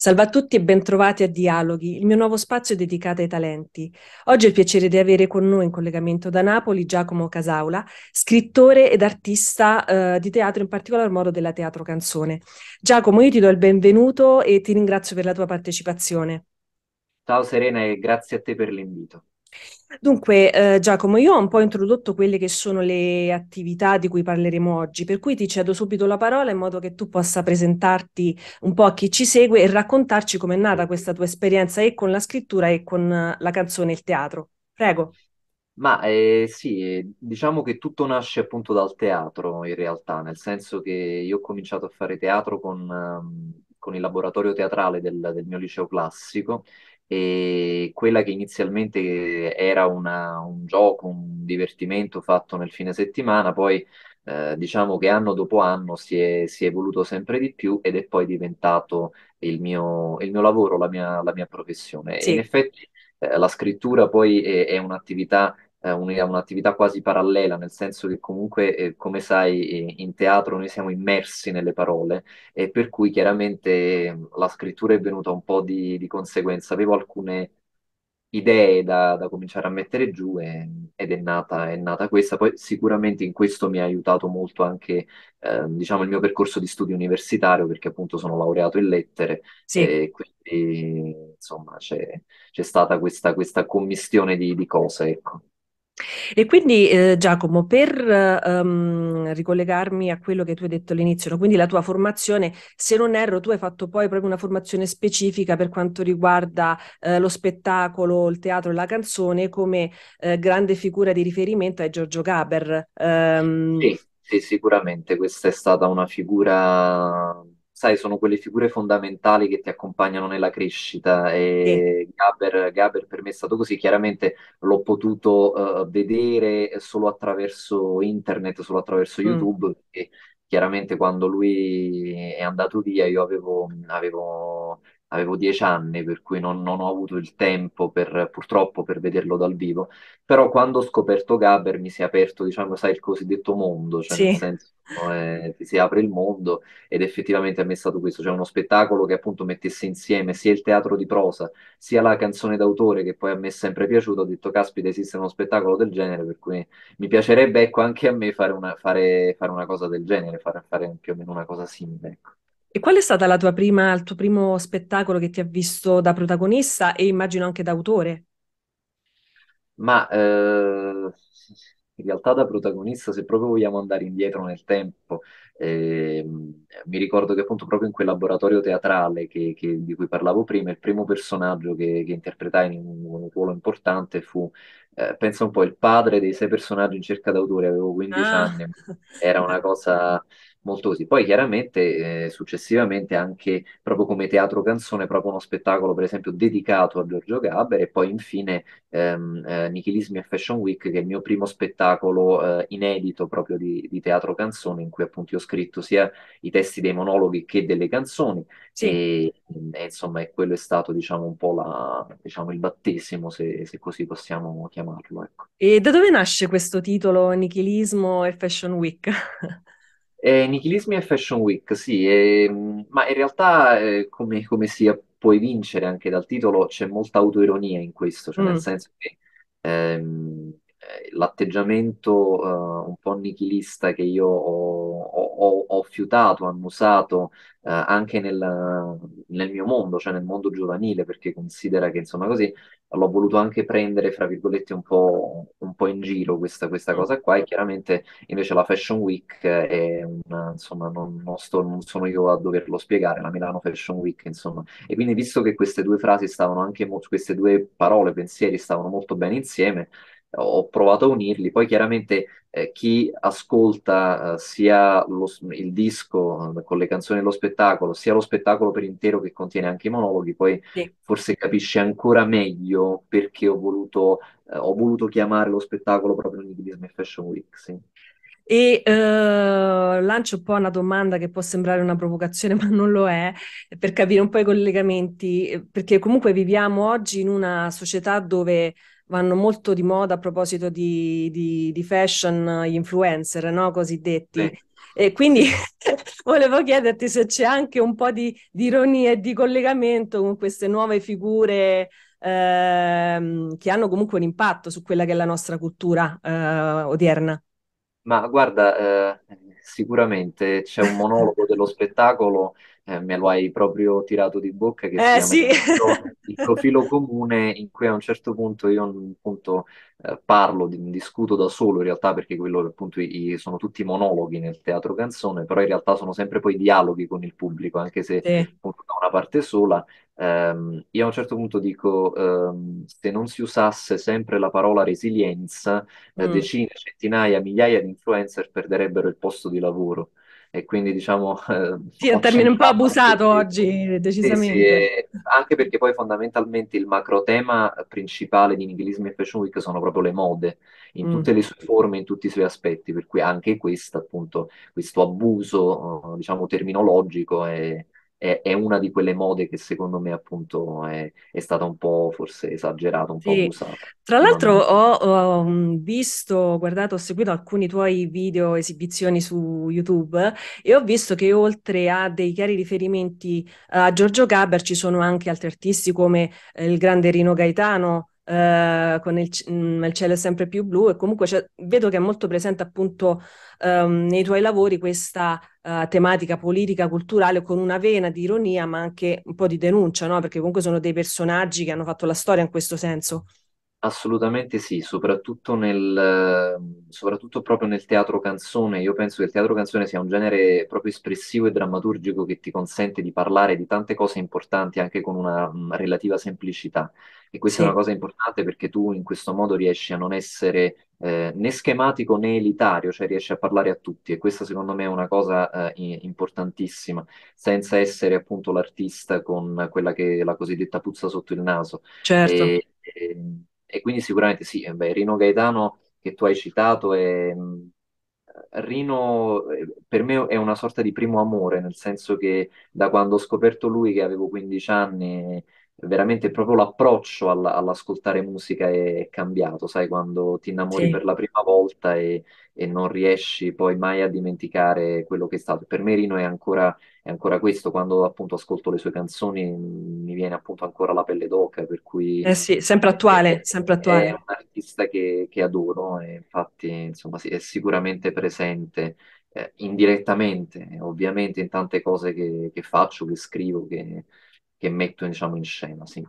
Salve a tutti e bentrovati a Dialoghi, il mio nuovo spazio dedicato ai talenti. Oggi ho il piacere di avere con noi in collegamento da Napoli Giacomo Casaula, scrittore ed artista eh, di teatro, in particolar modo della teatro canzone. Giacomo, io ti do il benvenuto e ti ringrazio per la tua partecipazione. Ciao Serena e grazie a te per l'invito. Dunque, eh, Giacomo, io ho un po' introdotto quelle che sono le attività di cui parleremo oggi, per cui ti cedo subito la parola in modo che tu possa presentarti un po' a chi ci segue e raccontarci com'è nata questa tua esperienza e con la scrittura e con eh, la canzone e il teatro. Prego. Ma eh, sì, eh, diciamo che tutto nasce appunto dal teatro in realtà, nel senso che io ho cominciato a fare teatro con, ehm, con il laboratorio teatrale del, del mio liceo classico e quella che inizialmente era una, un gioco, un divertimento fatto nel fine settimana, poi eh, diciamo che anno dopo anno si è, si è, evoluto sempre di più ed è poi diventato il mio, il mio lavoro, la mia, la mia professione. Sì. In effetti eh, la scrittura poi è, è un'attività eh, un'attività quasi parallela, nel senso che comunque, eh, come sai, eh, in teatro noi siamo immersi nelle parole e per cui chiaramente ehm, la scrittura è venuta un po' di, di conseguenza. Avevo alcune idee da, da cominciare a mettere giù e, ed è nata, è nata, questa. Poi sicuramente in questo mi ha aiutato molto anche eh, diciamo, il mio percorso di studio universitario, perché appunto sono laureato in lettere sì. e quindi insomma c'è, c'è stata questa, questa commistione di, di cose, ecco. E quindi eh, Giacomo, per ehm, ricollegarmi a quello che tu hai detto all'inizio, no? quindi la tua formazione, se non erro, tu hai fatto poi proprio una formazione specifica per quanto riguarda eh, lo spettacolo, il teatro e la canzone, come eh, grande figura di riferimento è Giorgio Gaber. Ehm... Sì, sì, sicuramente questa è stata una figura sai, sono quelle figure fondamentali che ti accompagnano nella crescita e sì. Gaber, Gaber, per me è stato così, chiaramente l'ho potuto uh, vedere solo attraverso internet, solo attraverso mm. YouTube, mm. perché chiaramente quando lui è andato via io avevo, avevo avevo dieci anni, per cui non, non ho avuto il tempo per, purtroppo per vederlo dal vivo, però quando ho scoperto Gabber mi si è aperto, diciamo, sai, il cosiddetto mondo, cioè sì. nel senso eh, ti si apre il mondo ed effettivamente a me è stato questo, cioè uno spettacolo che appunto mettesse insieme sia il teatro di prosa, sia la canzone d'autore che poi a me è sempre piaciuto, ho detto caspita esiste uno spettacolo del genere, per cui mi piacerebbe ecco anche a me fare una, fare, fare una cosa del genere, fare, fare più o meno una cosa simile. Ecco. E qual è stata la tua prima, il tuo primo spettacolo che ti ha visto da protagonista e immagino anche da autore? Ma eh, in realtà da protagonista, se proprio vogliamo andare indietro nel tempo, eh, mi ricordo che appunto proprio in quel laboratorio teatrale che, che, di cui parlavo prima, il primo personaggio che, che interpretai in un, un ruolo importante fu eh, pensa un po', il padre dei sei personaggi in cerca d'autore, avevo 15 ah. anni, era una cosa molto così. Poi chiaramente eh, successivamente anche proprio come teatro canzone, proprio uno spettacolo per esempio dedicato a Giorgio Gaber e poi infine ehm, eh, Nichilismi e Fashion Week che è il mio primo spettacolo eh, inedito proprio di, di, teatro canzone in cui appunto ho scritto sia i testi dei monologhi che delle canzoni sì. e, e, insomma quello è stato diciamo un po' la, diciamo, il battesimo se, se così possiamo chiamarlo. Ecco. E da dove nasce questo titolo Nichilismo e Fashion Week? Eh, nichilismi e Fashion Week, sì, eh, ma in realtà eh, come, come si puoi vincere anche dal titolo c'è molta autoironia in questo, cioè mm. nel senso che ehm, eh, l'atteggiamento eh, un po' nichilista che io ho ho, ho fiutato, annusato eh, anche nel, nel, mio mondo, cioè nel mondo giovanile, perché considera che insomma così l'ho voluto anche prendere, fra virgolette, un po', un po in giro questa, questa, mm. cosa qua e chiaramente invece la Fashion Week è una, insomma, non, non, sto, non sono io a doverlo spiegare, la Milano Fashion Week, insomma. E quindi visto che queste due frasi stavano anche, queste due parole, pensieri stavano molto bene insieme, ho provato a unirli. Poi chiaramente eh, chi ascolta eh, sia lo, il disco eh, con le canzoni dello spettacolo, sia lo spettacolo per intero che contiene anche i monologhi, poi sì. forse capisce ancora meglio perché ho voluto, eh, ho voluto chiamare lo spettacolo proprio Nihilism e Fashion Week. Sì. E uh, lancio un po' una domanda che può sembrare una provocazione, ma non lo è, per capire un po' i collegamenti, eh, perché comunque viviamo oggi in una società dove vanno molto di moda a proposito di, di, di fashion, gli influencer, no? Cosiddetti. Sì. E quindi volevo chiederti se c'è anche un po' di, di ironia e di collegamento con queste nuove figure ehm, che hanno comunque un impatto su quella che è la nostra cultura eh, odierna. Ma guarda, eh, sicuramente c'è un monologo dello spettacolo eh, me lo hai proprio tirato di bocca, che eh, sì. il profilo comune in cui a un certo punto io appunto, eh, parlo, discuto da solo in realtà, perché quello appunto i, sono tutti monologhi nel teatro canzone, però in realtà sono sempre poi dialoghi con il pubblico, anche se sì. appunto da una parte sola. Ehm, io a un certo punto dico, ehm, se non si usasse sempre la parola resilienza, eh, mm. decine, centinaia, migliaia di influencer perderebbero il posto di lavoro e quindi diciamo... sì, è un termine un po' abusato oggi, decisamente. Sì, anche perché poi fondamentalmente il macro tema principale di nihilismo e fashion week sono proprio le mode, in mm. tutte le sue forme, in tutti i suoi aspetti, per cui anche questo appunto, questo abuso, eh, diciamo, terminologico è è, è, una di quelle mode che secondo me appunto è, è stata un po' forse esagerata, un po' Sì. abusata. Tra l'altro ho, ho, mm, visto, guardato, ho seguito alcuni tuoi video esibizioni su YouTube e ho visto che oltre a dei chiari riferimenti a Giorgio Gabber ci sono anche altri artisti come eh, il grande Rino Gaetano, eh, con il, mm, il, cielo sempre più blu e comunque vedo che è molto presente appunto ehm, nei tuoi lavori questa eh, tematica politica, culturale con una vena di ironia ma anche un po' di denuncia, no? perché comunque sono dei personaggi che hanno fatto la storia in questo senso. Assolutamente sì, soprattutto, nel, ehm, soprattutto proprio nel teatro canzone. Io penso che il teatro canzone sia un genere proprio espressivo e drammaturgico che ti consente di parlare di tante cose importanti anche con una mm, relativa semplicità. E questa è una Sì, cosa importante perché tu in questo modo riesci a non essere eh, né schematico né elitario, cioè riesci a parlare a tutti. E questa secondo me è una cosa eh, importantissima, senza essere appunto l'artista con quella che è la cosiddetta puzza sotto il naso. certo. E- e- ehm, e quindi sicuramente sì, eh, beh, Rino Gaetano che tu hai citato è... Mm, Rino eh, per me è una sorta di primo amore, nel senso che da quando ho scoperto lui che avevo 15 anni veramente proprio l'approccio all'ascoltare musica è, cambiato, sai, quando ti innamori per la prima volta e, e, non riesci poi mai a dimenticare quello che è stato. Per me Rino è ancora, è ancora questo, quando appunto ascolto le sue canzoni mm, mi viene appunto ancora la pelle d'oca, per cui... Eh sì, sempre attuale, è, sempre attuale. È un artista che, che adoro e infatti insomma è sicuramente presente eh, indirettamente, ovviamente in tante cose che, che faccio, che scrivo, che che mettono diciamo, in scena. Sì.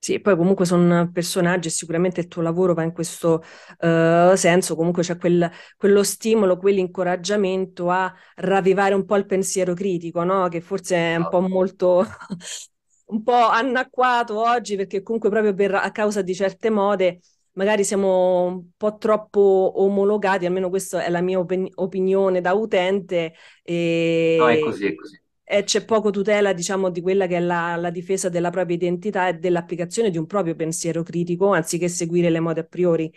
Sì, poi comunque sono personaggi e sicuramente il tuo lavoro va in questo uh, senso, comunque c'è quel, quello stimolo, quell'incoraggiamento a ravvivare un po' il pensiero critico, no? che forse è un esatto. po' molto un po' anacquato oggi perché comunque proprio per, a causa di certe mode magari siamo un po' troppo omologati, almeno questa è la mia opin- opinione da utente. E... No, è così, è così eh, c'è poco tutela diciamo, di quella che è la, la, difesa della propria identità e dell'applicazione di un proprio pensiero critico anziché seguire le mode a priori.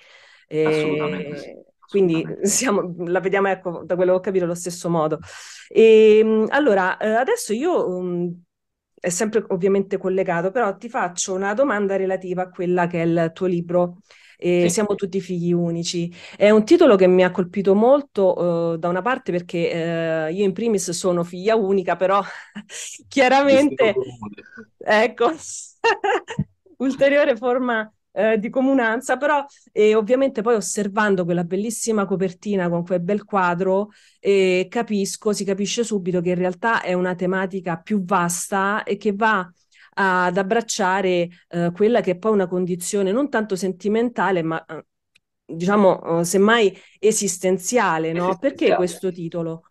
Eh, assolutamente. Quindi siamo, la vediamo, ecco, da quello che ho capito, allo stesso modo. E, ehm, allora, eh, adesso io, mm, è sempre ovviamente collegato, però ti faccio una domanda relativa a quella che è il tuo libro, e sì. siamo tutti figli unici. È un titolo che mi ha colpito molto eh, da una parte perché eh, io in primis sono figlia unica, però chiaramente ecco ulteriore forma eh, di comunanza, però eh, ovviamente poi osservando quella bellissima copertina con quel bel quadro eh, capisco, si capisce subito che in realtà è una tematica più vasta e che va ad abbracciare eh, quella che è poi una condizione non tanto sentimentale, ma eh, diciamo eh, semmai esistenziale, no? Esistenziale. Perché questo titolo?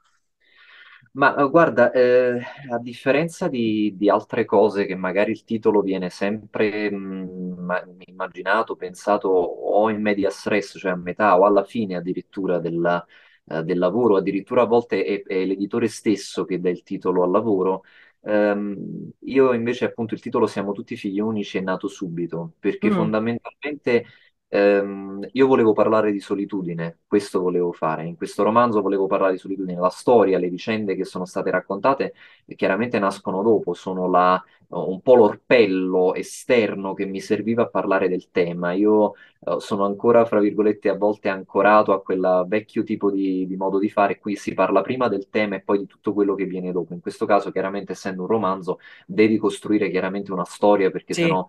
Ma eh, guarda, eh, a differenza di, di, altre cose che magari il titolo viene sempre mh, mm, immaginato, pensato o in media stress, cioè a metà o alla fine addirittura della, eh, del lavoro, addirittura a volte è, è l'editore stesso che dà il titolo al lavoro, Um, io invece appunto il titolo Siamo tutti figli unici è nato subito, perché mm. fondamentalmente Ehm, io volevo parlare di solitudine, questo volevo fare. In questo romanzo volevo parlare di solitudine. La storia, le vicende che sono state raccontate eh, chiaramente nascono dopo, sono la, un po' l'orpello esterno che mi serviva a parlare del tema. Io eh, sono ancora, fra virgolette, a volte ancorato a quel vecchio tipo di, di, modo di fare. Qui si parla prima del tema e poi di tutto quello che viene dopo. In questo caso, chiaramente, essendo un romanzo, devi costruire chiaramente una storia perché sì. sennò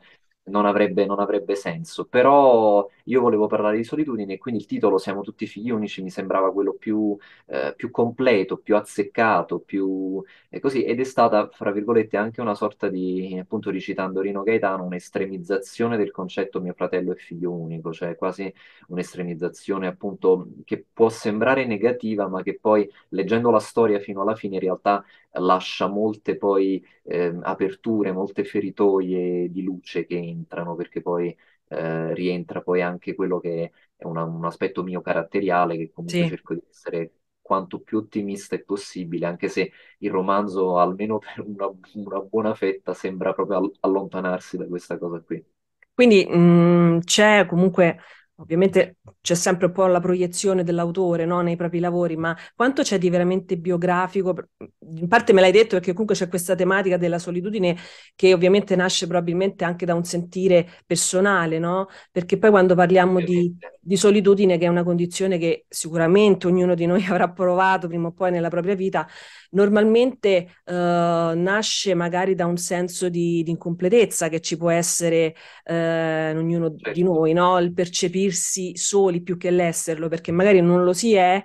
non avrebbe, non avrebbe senso. Però io volevo parlare di solitudine e quindi il titolo Siamo tutti figli unici mi sembrava quello più, eh, più completo, più azzeccato, più eh, così. Ed è stata, fra virgolette, anche una sorta di, appunto ricitando Rino Gaetano, un'estremizzazione del concetto mio fratello è figlio unico, cioè quasi un'estremizzazione appunto che può sembrare negativa, ma che poi leggendo la storia fino alla fine in realtà lascia molte poi eh, aperture, molte feritoie di luce che entrano, perché poi eh, rientra poi anche quello che è una, un aspetto mio caratteriale, che comunque sì. cerco di essere quanto più ottimista è possibile, anche se il romanzo, almeno per una, una buona fetta, sembra proprio allontanarsi da questa cosa qui. Quindi mh, mm, c'è comunque Ovviamente c'è sempre un po' la proiezione dell'autore no? nei propri lavori, ma quanto c'è di veramente biografico? in parte me l'hai detto perché comunque c'è questa tematica della solitudine che ovviamente nasce probabilmente anche da un sentire personale, no? Perché poi quando parliamo di, di, solitudine, che è una condizione che sicuramente ognuno di noi avrà provato prima o poi nella propria vita, normalmente eh, nasce magari da un senso di, di incompletezza che ci può essere eh, in ognuno certo. di noi, no? Il percepirsi soli più che l'esserlo, perché magari non lo si è,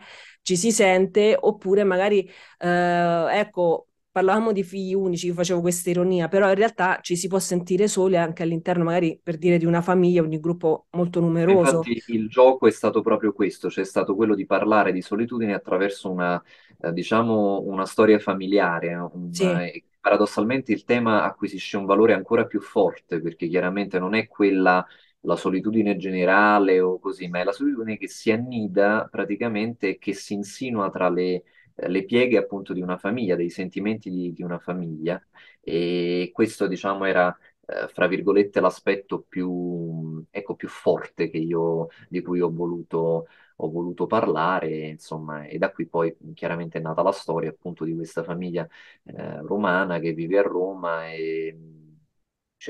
ci si sente, oppure magari, eh, ecco, parlavamo di figli unici, io facevo questa ironia, però in realtà ci si può sentire soli anche all'interno, magari per dire, di una famiglia o di un gruppo molto numeroso. Infatti il gioco è stato proprio questo, cioè è stato quello di parlare di solitudine attraverso una, eh, diciamo, una storia familiare. sì. Eh, paradossalmente il tema acquisisce un valore ancora più forte, perché chiaramente non è quella la solitudine generale o così, ma è la solitudine che si annida praticamente che si insinua tra le, le pieghe appunto di una famiglia, dei sentimenti di, di una famiglia e questo diciamo era eh, fra virgolette l'aspetto più, ecco, più forte che io, di cui ho voluto, ho voluto parlare insomma e da qui poi chiaramente è nata la storia appunto di questa famiglia eh, romana che vive a Roma e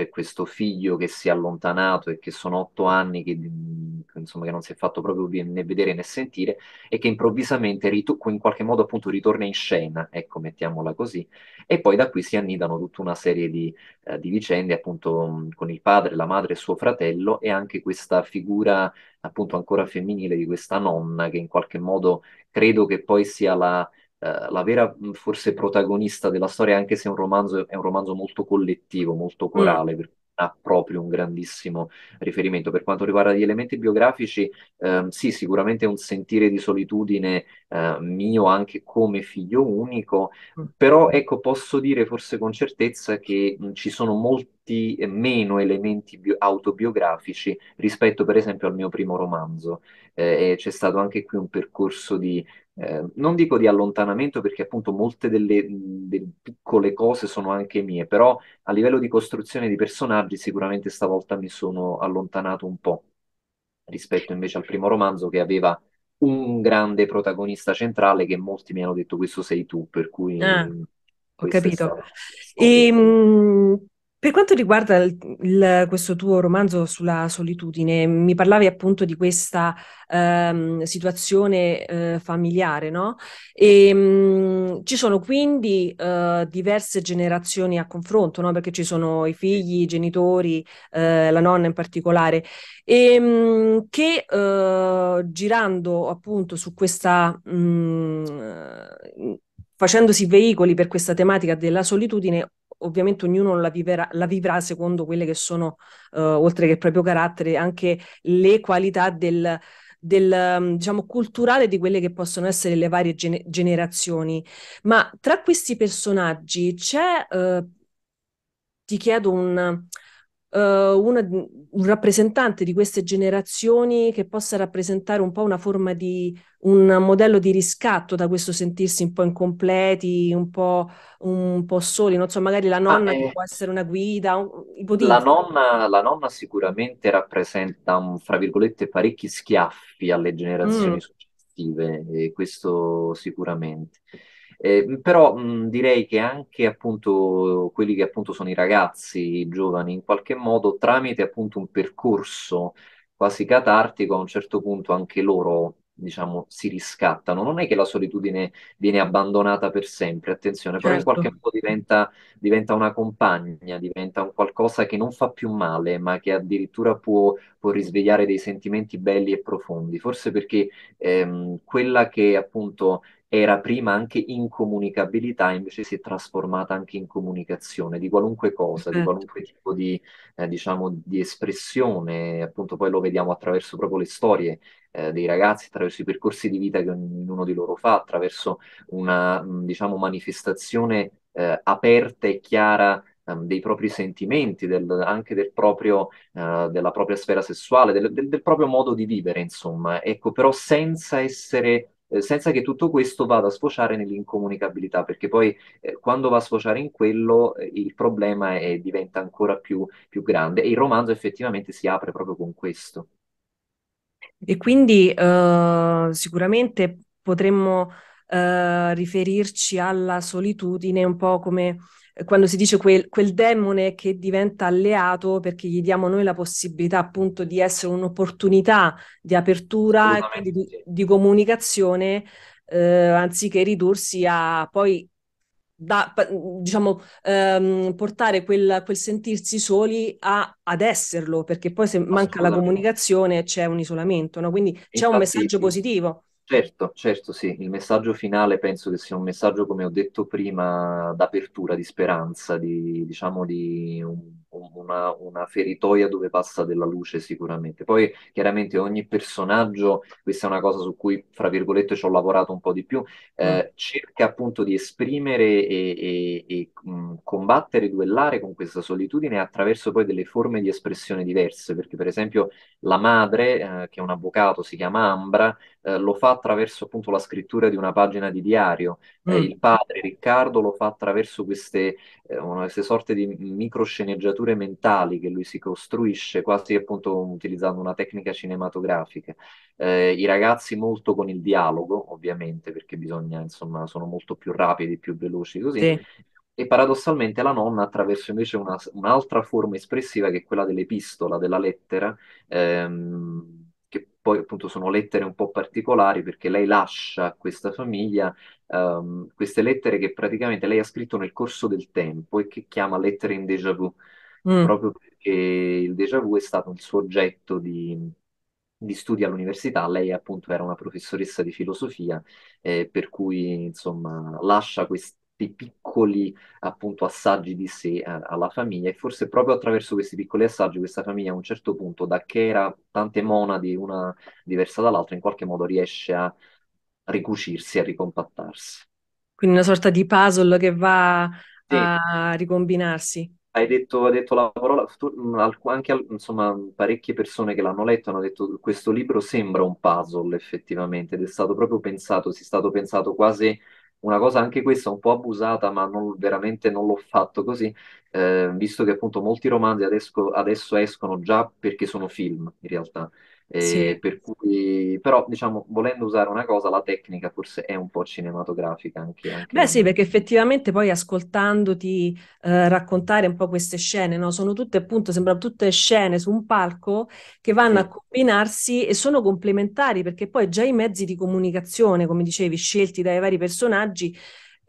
c'è questo figlio che si è allontanato e che sono otto anni che, insomma, che non si è fatto proprio né vedere né sentire e che improvvisamente ritu- in qualche modo appunto ritorna in scena, ecco, mettiamola così, e poi da qui si annidano tutta una serie di, eh, di vicende appunto con il padre, la madre e suo fratello e anche questa figura appunto ancora femminile di questa nonna che in qualche modo credo che poi sia la eh, la vera forse protagonista della storia, anche se è un romanzo, è un romanzo molto collettivo, molto mm. corale, mm. per ha proprio un grandissimo riferimento. Per quanto riguarda gli elementi biografici, ehm, sì, sicuramente un sentire di solitudine eh, mio anche come figlio unico, mm. però ecco, posso dire forse con certezza che mh, ci sono molti meno elementi autobiografici rispetto per esempio al mio primo romanzo. Eh, c'è stato anche qui un percorso di eh, non dico di allontanamento perché appunto molte delle, delle, piccole cose sono anche mie, però a livello di costruzione di personaggi sicuramente stavolta mi sono allontanato un po' rispetto invece al primo romanzo che aveva un grande protagonista centrale che molti mi hanno detto questo sei tu, per cui... Ah, ho capito. stato e, ehm, per quanto riguarda il, il, questo tuo romanzo sulla solitudine, mi parlavi appunto di questa ehm, situazione eh, familiare, no? E, ehm, mh, ci sono quindi eh, diverse generazioni a confronto, no? Perché ci sono i figli, i genitori, eh, la nonna in particolare, e, ehm, mh, che eh, girando appunto su questa... Mh, mm, facendosi veicoli per questa tematica della solitudine, ovviamente ognuno la vivrà, la vivrà secondo quelle che sono, eh, oltre che il proprio carattere, anche le qualità del, del, mm, diciamo, culturale di quelle che possono essere le varie gene- generazioni. Ma tra questi personaggi c'è, eh, ti chiedo un, uh, una, un rappresentante di queste generazioni che possa rappresentare un po' una forma di un modello di riscatto da questo sentirsi un po' incompleti, un po', un po soli, non so, magari la ah, nonna ah, eh, può essere una guida, un, la, nonna, la nonna, sicuramente rappresenta, un, fra virgolette, parecchi schiaffi alle generazioni mm. successive, questo sicuramente. Eh, però mh, mhmm, direi che anche appunto quelli che appunto sono i ragazzi i giovani, in qualche modo tramite appunto un percorso quasi catartico, a un certo punto anche loro diciamo, si riscattano. Non è che la solitudine viene abbandonata per sempre, attenzione, però in certo. qualche modo diventa, diventa, una compagna, diventa un qualcosa che non fa più male, ma che addirittura può, può risvegliare dei sentimenti belli e profondi, forse perché ehm, quella che appunto era prima anche incomunicabilità, invece si è trasformata anche in comunicazione di qualunque cosa, certo. di qualunque tipo di, eh, diciamo, di espressione. Appunto, poi lo vediamo attraverso proprio le storie eh, dei ragazzi, attraverso i percorsi di vita che ognuno di loro fa, attraverso una, mm, diciamo, manifestazione eh, aperta e chiara ehm, dei propri sentimenti, del, anche del proprio, uh, della propria sfera sessuale, del, del, del, proprio modo di vivere, insomma. Ecco, però senza essere eh, senza che tutto questo vada a sfociare nell'incomunicabilità, perché poi eh, quando va a sfociare in quello eh, il problema è, diventa ancora più, più grande e il romanzo effettivamente si apre proprio con questo. E quindi uh, sicuramente potremmo uh, riferirci alla solitudine un po' come quando si dice quel, quel, demone che diventa alleato perché gli diamo noi la possibilità appunto di essere un'opportunità di apertura e quindi di, di comunicazione eh, anziché ridursi a poi da, diciamo, ehm, portare quel, quel, sentirsi soli a, ad esserlo perché poi se manca la comunicazione c'è un isolamento, no? quindi c'è Infatti, un messaggio positivo. Certo, certo, sì. Il messaggio finale penso che sia un messaggio, come ho detto prima, d'apertura, di speranza, di, diciamo, di un una, una, feritoia dove passa della luce sicuramente. Poi chiaramente ogni personaggio, questa è una cosa su cui, fra virgolette, ci ho lavorato un po' di più, eh, mm. cerca appunto di esprimere e, e, e mh, mm, combattere, duellare con questa solitudine attraverso poi delle forme di espressione diverse, perché per esempio la madre, eh, che è un avvocato, si chiama Ambra, eh, lo fa attraverso appunto la scrittura di una pagina di diario, eh, mm. il padre Riccardo lo fa attraverso queste, queste eh, sorte di microsceneggiature strutture mentali che lui si costruisce, quasi appunto utilizzando una tecnica cinematografica. Eh, I ragazzi molto con il dialogo, ovviamente, perché bisogna, insomma, sono molto più rapidi, più veloci così. Sì. E paradossalmente la nonna attraverso invece una, un'altra forma espressiva che è quella dell'epistola, della lettera, ehm, che poi appunto sono lettere un po' particolari perché lei lascia a questa famiglia um, queste lettere che praticamente lei ha scritto nel corso del tempo e che chiama lettere in déjà vu, Mm. proprio perché il déjà vu è stato il suo oggetto di, di studi all'università, lei appunto era una professoressa di filosofia, eh, per cui insomma lascia questi piccoli appunto assaggi di sé a- alla famiglia e forse proprio attraverso questi piccoli assaggi questa famiglia a un certo punto, da che era tante monadi una diversa dall'altra, in qualche modo riesce a ricucirsi, a ricompattarsi. Quindi una sorta di puzzle che va sì. a ricombinarsi hai detto, hai detto la parola, mm, anche insomma, parecchie persone che l'hanno letto hanno detto che questo libro sembra un puzzle effettivamente ed è stato proprio pensato, si è stato pensato quasi una cosa anche questa un po' abusata, ma non, veramente non l'ho fatto così, eh, visto che appunto molti romanzi adesso, adesso escono già perché sono film in realtà. Sì. Per cui, però, diciamo, volendo usare una cosa, la tecnica forse è un po' cinematografica anche. Beh, sì, perché effettivamente poi ascoltandoti eh, raccontare un po' queste scene, no? sono tutte appunto, sembrano tutte scene su un palco che vanno a combinarsi e sono complementari perché poi già i mezzi di comunicazione, come dicevi, scelti dai vari personaggi.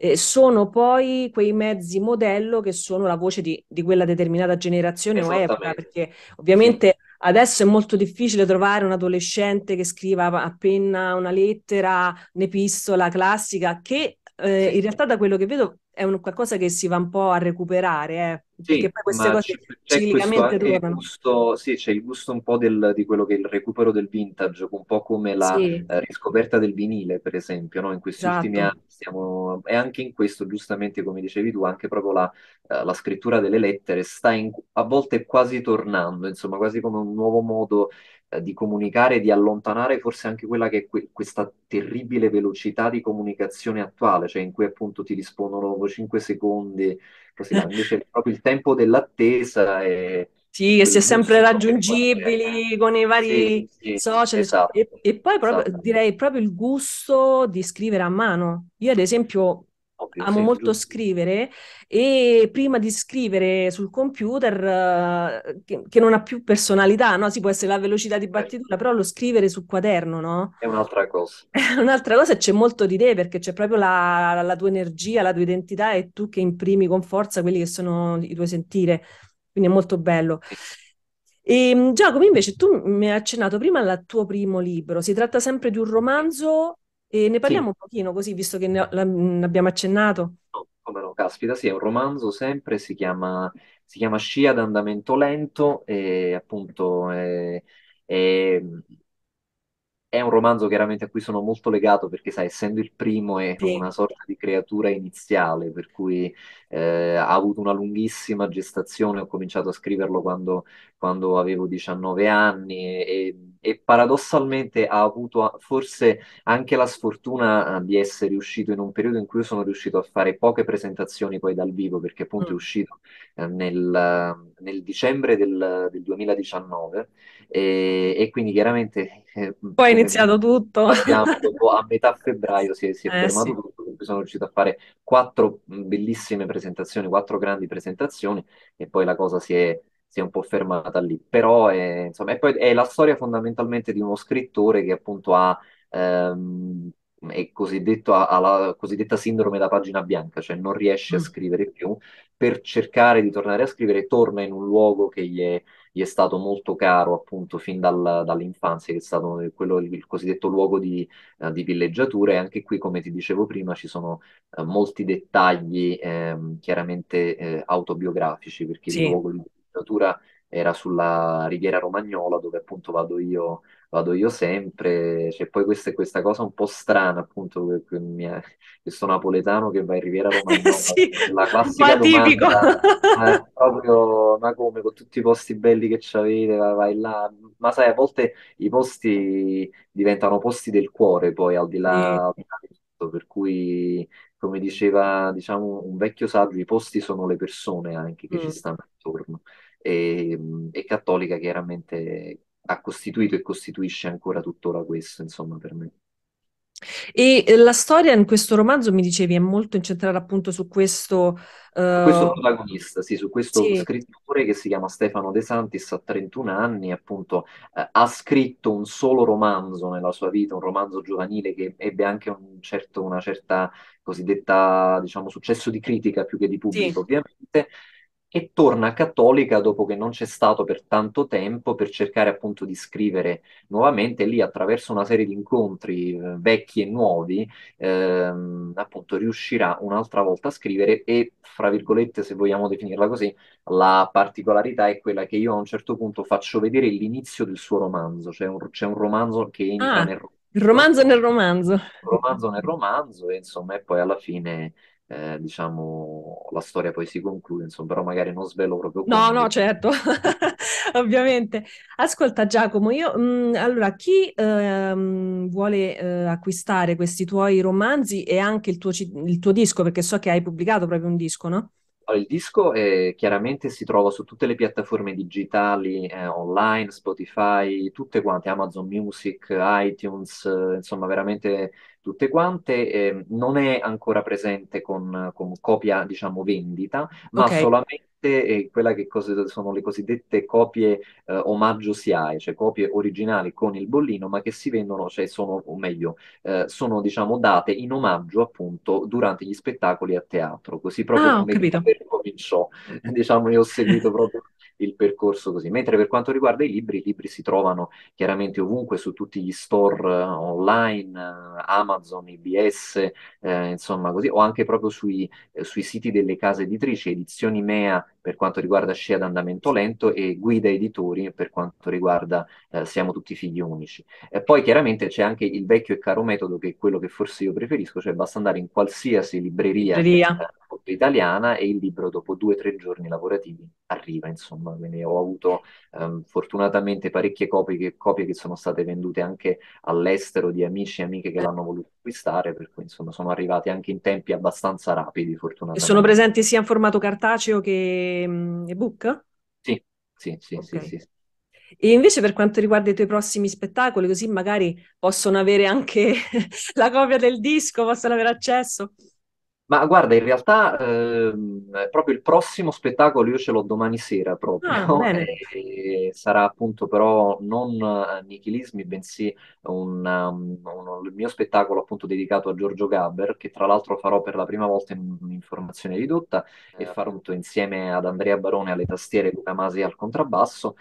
Eh, sono poi quei mezzi modello che sono la voce di, di quella determinata generazione o epoca, perché ovviamente Adesso è molto difficile trovare un adolescente che scriva appena una lettera, un'epistola classica, che eh, in realtà da quello che vedo è un qualcosa che si va un po' a recuperare. Eh perché sì, poi queste cose c'è, ciclicamente tornano. Eh, gusto, sì, c'è il gusto un po' del, di quello che è il recupero del vintage, un po' come la sì. eh, riscoperta del vinile, per esempio, no? in questi esatto. ultimi anni. Stiamo, e anche in questo, giustamente, come dicevi tu, anche proprio la, eh, la scrittura delle lettere sta in, a volte quasi tornando, insomma, quasi come un nuovo modo eh, di comunicare di allontanare forse anche quella che è que- questa terribile velocità di comunicazione attuale, cioè in cui appunto ti rispondono dopo 5 secondi, così, invece proprio il tempo dell'attesa è... Sì, che si è sempre raggiungibili con i vari sì, sì, social. Esatto, e, e, poi proprio, esatto. direi proprio il gusto di scrivere a mano. Io ad esempio proprio. Amo molto giusto. scrivere e prima di scrivere sul computer, eh, che, che, non ha più personalità, no? si può essere la velocità di battitura, però lo scrivere sul quaderno no? è un'altra cosa. È un'altra cosa e c'è molto di te perché c'è proprio la, la, la tua energia, la tua identità e tu che imprimi con forza quelli che sono i tuoi sentire. Quindi è molto bello. E, ehm, Giacomo, invece tu mi hai accennato prima al tuo primo libro, si tratta sempre di un romanzo e ne parliamo sì. un pochino così, visto che ne, mm, abbiamo accennato. No, oh, come no, caspita, sì, è un romanzo sempre, si chiama, si chiama Scia d'andamento lento e appunto è, è, è, un romanzo chiaramente a cui sono molto legato perché, sai, essendo il primo è sì. una sorta di creatura iniziale, per cui eh, ha avuto una lunghissima gestazione, ho cominciato a scriverlo quando, quando avevo 19 anni e, e e paradossalmente ha avuto forse anche la sfortuna eh, di essere uscito in un periodo in cui sono riuscito a fare poche presentazioni poi dal vivo, perché appunto mm. è uscito eh, nel, eh, nel, dicembre del, del 2019 e, e, quindi chiaramente... Mm, poi è iniziato tutto. Abbiamo, a metà febbraio si è, si è eh, fermato sì. tutto, perché sono riuscito a fare quattro mm, bellissime presentazioni, quattro grandi presentazioni e poi la cosa si è si è un po' fermata lì, però è, eh, insomma, è, poi, è la storia fondamentalmente di uno scrittore che appunto ha ehm, è cosiddetto, ha la cosiddetta sindrome da pagina bianca, cioè non riesce a mm. scrivere più, per cercare di tornare a scrivere torna in un luogo che gli è, gli è stato molto caro appunto fin dal, dall'infanzia, che è stato quello, il cosiddetto luogo di, uh, di, villeggiatura e anche qui, come ti dicevo prima, ci sono uh, molti dettagli ehm, chiaramente eh, autobiografici, perché sì. il luogo legislatura era sulla Riviera Romagnola, dove appunto vado io, vado io sempre. C'è poi questa, questa cosa un po' strana, appunto, che, che, mia, che sono napoletano che va in Riviera Romagnola. sì, la classica tipico. domanda proprio, ma come, con tutti i posti belli che c'avete, vai, vai là. Ma sai, a volte i posti diventano posti del cuore, poi al di là, al di là per cui come diceva diciamo, un vecchio saggio, i posti sono le persone anche che mm. ci stanno attorno. E, ehm, e, Cattolica chiaramente ha costituito e costituisce ancora tuttora questo, insomma, per me. E eh, la storia in questo romanzo, mi dicevi, è molto incentrata appunto su questo... Uh... Questo eh, protagonista, sì, su questo sì. scrittore che si chiama Stefano De Santis, a 31 anni, appunto, eh, ha scritto un solo romanzo nella sua vita, un romanzo giovanile che ebbe anche un certo, una certa cosiddetta, diciamo, successo di critica più che di pubblico, sì. ovviamente e torna cattolica dopo che non c'è stato per tanto tempo per cercare appunto di scrivere nuovamente lì attraverso una serie di incontri eh, vecchi e nuovi ehm, appunto riuscirà un'altra volta a scrivere e fra virgolette se vogliamo definirla così la particolarità è quella che io a un certo punto faccio vedere l'inizio del suo romanzo cioè un, c'è un romanzo che entra ah, nel romanzo il romanzo nel romanzo il romanzo nel romanzo e insomma e poi alla fine eh, diciamo, la storia poi si conclude, insomma, però magari non svelo proprio No, no, certo, ovviamente. Ascolta Giacomo, io, mh, mm, allora, chi ehm, vuole eh, acquistare questi tuoi romanzi e anche il tuo, il tuo, disco, perché so che hai pubblicato proprio un disco, no? il disco è, eh, chiaramente si trova su tutte le piattaforme digitali eh, online, Spotify, tutte quante, Amazon Music, iTunes, eh, insomma veramente tutte quante, eh, non è ancora presente con, con copia, diciamo, vendita, ma okay. solamente cosiddette, e quella che cos- sono le cosiddette copie eh, omaggio SIAE, cioè copie originali con il bollino, ma che si vendono, cioè sono, o meglio, eh, sono diciamo date in omaggio appunto durante gli spettacoli a teatro, così proprio ah, come cominciò, diciamo io ho seguito proprio il percorso così. Mentre per quanto riguarda i libri, i libri si trovano chiaramente ovunque su tutti gli store uh, online, uh, Amazon, IBS, eh, insomma così, o anche proprio sui, eh, sui, siti delle case editrici, Edizioni Mea per quanto riguarda Scia ad andamento lento e guida editori per quanto riguarda eh, Siamo tutti figli unici. E poi chiaramente c'è anche il vecchio e caro metodo che è quello che forse io preferisco, cioè basta andare in qualsiasi libreria, libreria appunto italiana e il libro dopo due o tre giorni lavorativi arriva, insomma, quindi ho avuto ehm, fortunatamente parecchie copie che, copie che, sono state vendute anche all'estero di amici e amiche che l'hanno voluto acquistare, per cui insomma sono arrivati anche in tempi abbastanza rapidi, fortunatamente. sono presenti sia in formato cartaceo che mh, mm, ebook? Sì, sì, sì, okay. sì. sì. E invece per quanto riguarda i tuoi prossimi spettacoli, così magari possono avere anche la copia del disco, possono avere accesso. Ma guarda, in realtà ehm, proprio il prossimo spettacolo io ce l'ho domani sera proprio, ah, bene. e sarà appunto però non nichilismi, bensì un, um, uno- il mio spettacolo appunto dedicato a Giorgio Gaber, che tra l'altro farò per la prima volta in un'informazione ridotta e eh. farò appunto insieme ad Andrea Barone alle tastiere e Luca Masi al contrabbasso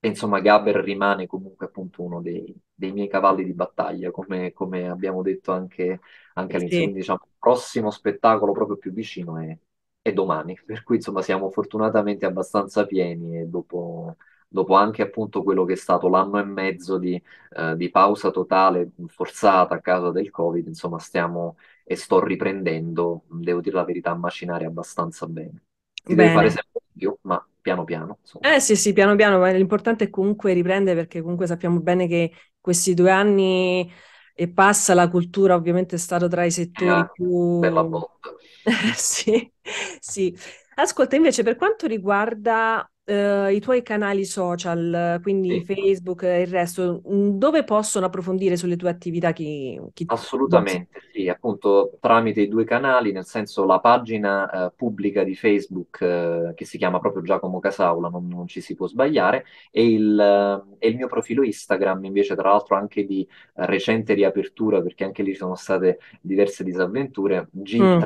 insomma Gaber rimane comunque appunto uno dei, dei miei cavalli di battaglia, come, come abbiamo detto anche, anche all'inizio. Sì. diciamo, il prossimo spettacolo proprio più vicino è, è, domani, per cui insomma siamo fortunatamente abbastanza pieni e dopo, dopo anche appunto quello che è stato l'anno e mezzo di, eh, di pausa totale forzata a causa del Covid, insomma stiamo e sto riprendendo, devo dire la verità, a macinare abbastanza bene. Si bene. deve fare sempre di più, ma piano piano. Insomma. Eh sì, sì, piano piano, ma l'importante è comunque riprendere perché comunque sappiamo bene che questi due anni e passa la cultura ovviamente è stato tra i settori ah, più... Bella botta. sì, sì. Ascolta, invece per quanto riguarda eh, i tuoi canali social, quindi sì. Facebook e il resto, mm, dove possono approfondire sulle tue attività? Chi, chi... Assolutamente, sì, appunto tramite i due canali, nel senso la pagina eh, pubblica di Facebook eh, che si chiama proprio Giacomo Casaula, non, non ci si può sbagliare, e il, eh, e il, mio profilo Instagram invece tra l'altro anche di recente riapertura, perché anche lì ci sono state diverse disavventure, G- mm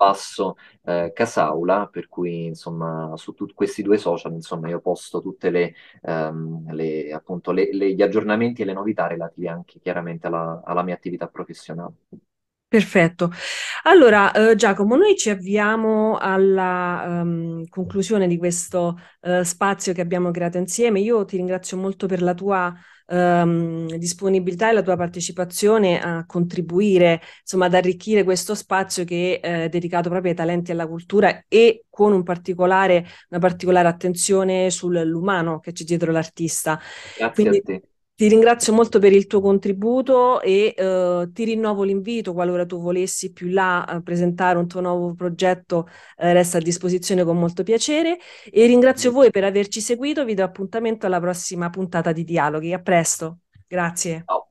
basso eh, Casaula, per cui insomma su tut- questi due social insomma io posto tutti ehm, gli aggiornamenti e le novità relative anche chiaramente alla, alla mia attività professionale. Perfetto. Allora, eh, Giacomo, noi ci avviamo alla um, conclusione di questo uh, spazio che abbiamo creato insieme. Io ti ringrazio molto per la tua ehm, disponibilità e la tua partecipazione a contribuire, insomma, ad arricchire questo spazio che è eh, dedicato proprio ai talenti e alla cultura e con un particolare, una particolare attenzione sull'umano che c'è dietro l'artista. Grazie Quindi, a te. Ti ringrazio molto per il tuo contributo e eh, ti rinnovo l'invito qualora tu volessi più là eh, presentare un tuo nuovo progetto, eh, resta a disposizione con molto piacere e ringrazio voi per averci seguito, vi do appuntamento alla prossima puntata di Dialoghi, a presto, grazie. Ciao.